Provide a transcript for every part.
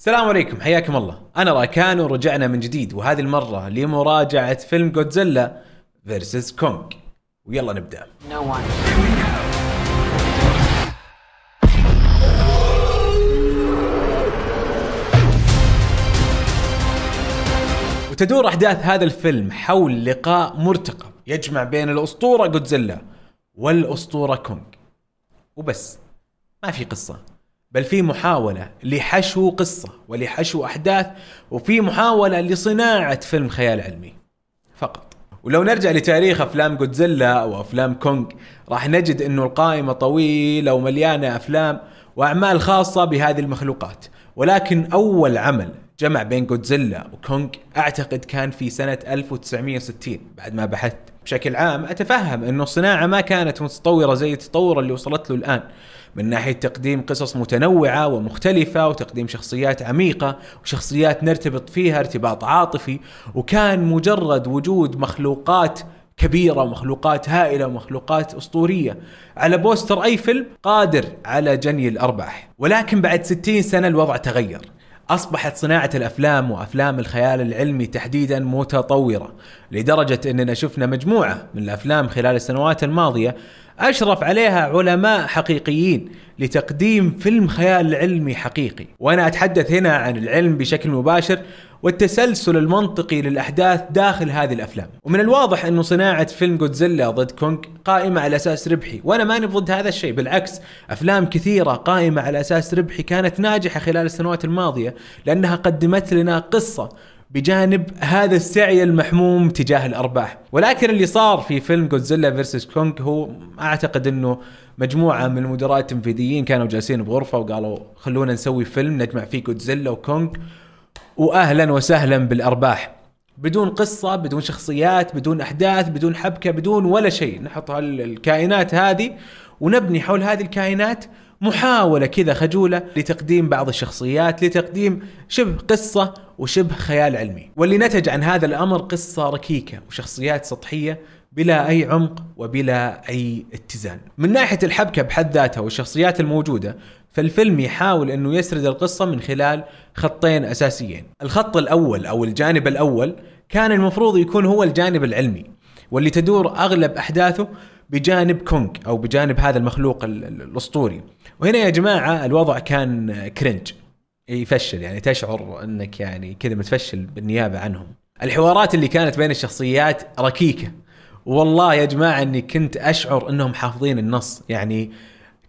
السلام عليكم حياكم الله انا راكان ورجعنا من جديد وهذه المره لمراجعه فيلم جودزيلا فيرسس كونغ ويلا نبدا وتدور احداث هذا الفيلم حول لقاء مرتقب يجمع بين الاسطوره جودزيلا والاسطوره كونغ وبس ما في قصه بل في محاولة لحشو قصة ولحشو أحداث وفي محاولة لصناعة فيلم خيال علمي فقط ولو نرجع لتاريخ أفلام جودزيلا وأفلام كونغ راح نجد أنه القائمة طويلة ومليانة أفلام وأعمال خاصة بهذه المخلوقات ولكن أول عمل جمع بين جودزيلا وكونغ أعتقد كان في سنة 1960 بعد ما بحثت بشكل عام اتفهم انه الصناعه ما كانت متطوره زي التطور اللي وصلت له الان من ناحيه تقديم قصص متنوعه ومختلفه وتقديم شخصيات عميقه وشخصيات نرتبط فيها ارتباط عاطفي وكان مجرد وجود مخلوقات كبيره ومخلوقات هائله ومخلوقات اسطوريه على بوستر اي فيلم قادر على جني الارباح ولكن بعد 60 سنه الوضع تغير أصبحت صناعة الأفلام وأفلام الخيال العلمي تحديدا متطورة لدرجة أننا شفنا مجموعة من الأفلام خلال السنوات الماضية أشرف عليها علماء حقيقيين لتقديم فيلم خيال علمي حقيقي وأنا أتحدث هنا عن العلم بشكل مباشر والتسلسل المنطقي للأحداث داخل هذه الأفلام ومن الواضح أنه صناعة فيلم جودزيلا ضد كونغ قائمة على أساس ربحي وأنا ماني ضد هذا الشيء بالعكس أفلام كثيرة قائمة على أساس ربحي كانت ناجحة خلال السنوات الماضية لأنها قدمت لنا قصة بجانب هذا السعي المحموم تجاه الارباح ولكن اللي صار في فيلم جودزيلا فيرسس كونج هو اعتقد انه مجموعه من المدراء التنفيذيين كانوا جالسين بغرفه وقالوا خلونا نسوي فيلم نجمع فيه جودزيلا وكونج واهلا وسهلا بالارباح بدون قصه بدون شخصيات بدون احداث بدون حبكه بدون ولا شيء نحط الكائنات هذه ونبني حول هذه الكائنات محاولة كذا خجولة لتقديم بعض الشخصيات لتقديم شبه قصة وشبه خيال علمي واللي نتج عن هذا الأمر قصة ركيكة وشخصيات سطحية بلا أي عمق وبلا أي اتزان من ناحية الحبكة بحد ذاتها والشخصيات الموجودة فالفيلم يحاول أنه يسرد القصة من خلال خطين أساسيين الخط الأول أو الجانب الأول كان المفروض يكون هو الجانب العلمي واللي تدور أغلب أحداثه بجانب كونغ او بجانب هذا المخلوق الاسطوري وهنا يا جماعه الوضع كان كرنج يفشل يعني تشعر انك يعني كذا متفشل بالنيابه عنهم الحوارات اللي كانت بين الشخصيات ركيكه والله يا جماعه اني كنت اشعر انهم حافظين النص يعني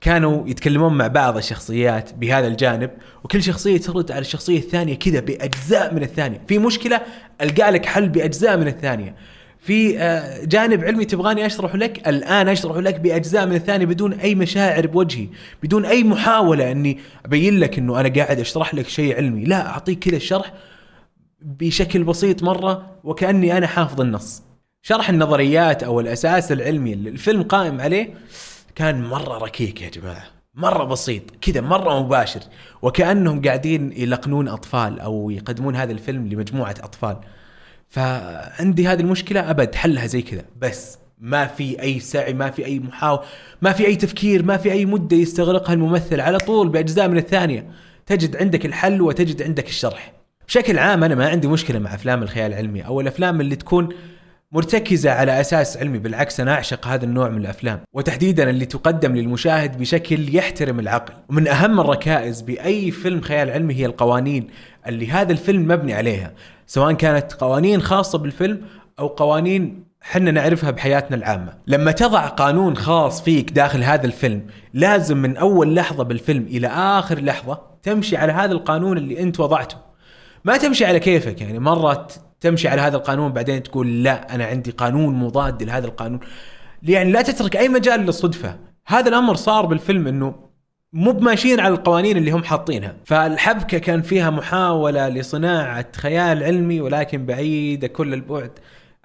كانوا يتكلمون مع بعض الشخصيات بهذا الجانب وكل شخصيه ترد على الشخصيه الثانيه كذا باجزاء من الثانيه في مشكله القى لك حل باجزاء من الثانيه في آه، جانب علمي تبغاني اشرح لك الان اشرح لك باجزاء من الثاني بدون اي مشاعر بوجهي بدون اي محاوله اني ابين لك انه انا قاعد اشرح لك شيء علمي لا اعطيك كذا الشرح بشكل بسيط مره وكاني انا حافظ النص شرح النظريات او الاساس العلمي اللي الفيلم قائم عليه كان مره ركيك يا جماعه مره بسيط كذا مره مباشر وكانهم قاعدين يلقنون اطفال او يقدمون هذا الفيلم لمجموعه اطفال فعندي هذه المشكله ابد حلها زي كذا بس ما في اي سعي ما في اي محاوله ما في اي تفكير ما في اي مده يستغرقها الممثل على طول باجزاء من الثانيه تجد عندك الحل وتجد عندك الشرح بشكل عام انا ما عندي مشكله مع افلام الخيال العلمي او الافلام اللي تكون مرتكزة على أساس علمي بالعكس أنا أعشق هذا النوع من الأفلام وتحديدا اللي تقدم للمشاهد بشكل يحترم العقل ومن أهم الركائز بأي فيلم خيال علمي هي القوانين اللي هذا الفيلم مبني عليها سواء كانت قوانين خاصة بالفيلم أو قوانين حنا نعرفها بحياتنا العامة لما تضع قانون خاص فيك داخل هذا الفيلم لازم من أول لحظة بالفيلم إلى آخر لحظة تمشي على هذا القانون اللي أنت وضعته ما تمشي على كيفك يعني مرة تمشي على هذا القانون بعدين تقول لا انا عندي قانون مضاد لهذا القانون يعني لا تترك اي مجال للصدفه هذا الامر صار بالفيلم انه مو بماشيين على القوانين اللي هم حاطينها فالحبكه كان فيها محاوله لصناعه خيال علمي ولكن بعيده كل البعد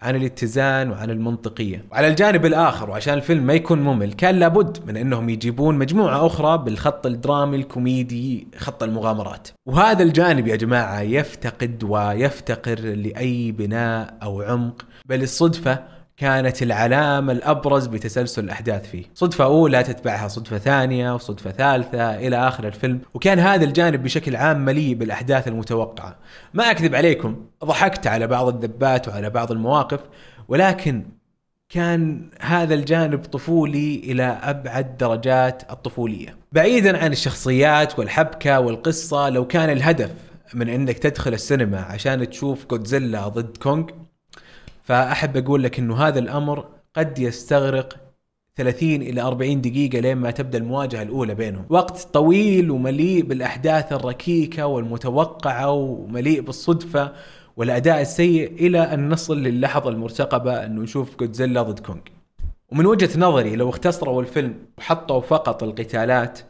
عن الاتزان وعن المنطقيه وعلى الجانب الاخر وعشان الفيلم ما يكون ممل كان لابد من انهم يجيبون مجموعه اخرى بالخط الدرامي الكوميدي خط المغامرات وهذا الجانب يا جماعه يفتقد ويفتقر لاي بناء او عمق بل الصدفه كانت العلامة الأبرز بتسلسل الأحداث فيه صدفة أولى تتبعها صدفة ثانية وصدفة ثالثة إلى آخر الفيلم وكان هذا الجانب بشكل عام مليء بالأحداث المتوقعة ما أكذب عليكم ضحكت على بعض الدبات وعلى بعض المواقف ولكن كان هذا الجانب طفولي الى ابعد درجات الطفوليه. بعيدا عن الشخصيات والحبكه والقصه لو كان الهدف من انك تدخل السينما عشان تشوف جودزيلا ضد كونغ فاحب اقول لك انه هذا الامر قد يستغرق 30 الى 40 دقيقه لين ما تبدا المواجهه الاولى بينهم، وقت طويل ومليء بالاحداث الركيكه والمتوقعه ومليء بالصدفه والاداء السيء الى ان نصل للحظه المرتقبه انه نشوف جودزيلا ضد كونغ. ومن وجهه نظري لو اختصروا الفيلم وحطوا فقط القتالات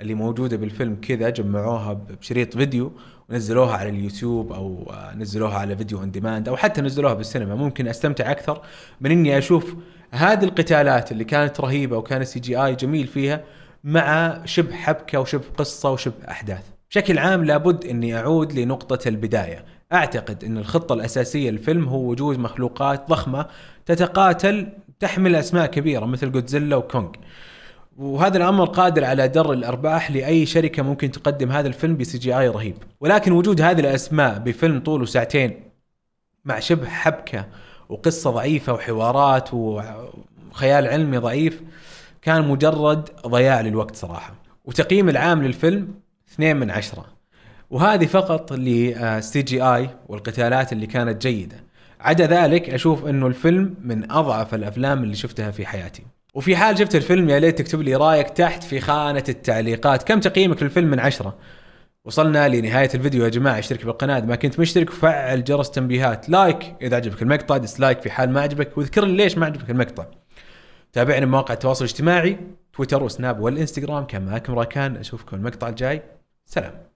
اللي موجوده بالفيلم كذا جمعوها بشريط فيديو ونزلوها على اليوتيوب او آه، نزلوها على فيديو اون ديماند او حتى نزلوها بالسينما ممكن استمتع اكثر من اني اشوف هذه القتالات اللي كانت رهيبه وكان السي جي اي جميل فيها مع شبه حبكه وشبه قصه وشبه احداث. بشكل عام لابد اني اعود لنقطه البدايه، اعتقد ان الخطه الاساسيه للفيلم هو وجود مخلوقات ضخمه تتقاتل تحمل اسماء كبيره مثل جودزيلا وكونغ. وهذا الامر قادر على در الارباح لاي شركه ممكن تقدم هذا الفيلم بسي جي اي رهيب، ولكن وجود هذه الاسماء بفيلم طوله ساعتين مع شبه حبكه وقصه ضعيفه وحوارات وخيال علمي ضعيف كان مجرد ضياع للوقت صراحه. وتقييم العام للفيلم 2 من 10 وهذه فقط للسي آه، جي اي والقتالات اللي كانت جيده. عدا ذلك اشوف انه الفيلم من اضعف الافلام اللي شفتها في حياتي. وفي حال شفت الفيلم يا ليت تكتب لي رايك تحت في خانه التعليقات كم تقييمك للفيلم من عشرة وصلنا لنهايه الفيديو يا جماعه اشترك بالقناه اذا ما كنت مشترك وفعل جرس تنبيهات لايك اذا عجبك المقطع ديسلايك في حال ما عجبك واذكر لي ليش ما عجبك المقطع تابعني مواقع التواصل الاجتماعي تويتر وسناب والانستغرام كان معكم راكان اشوفكم المقطع الجاي سلام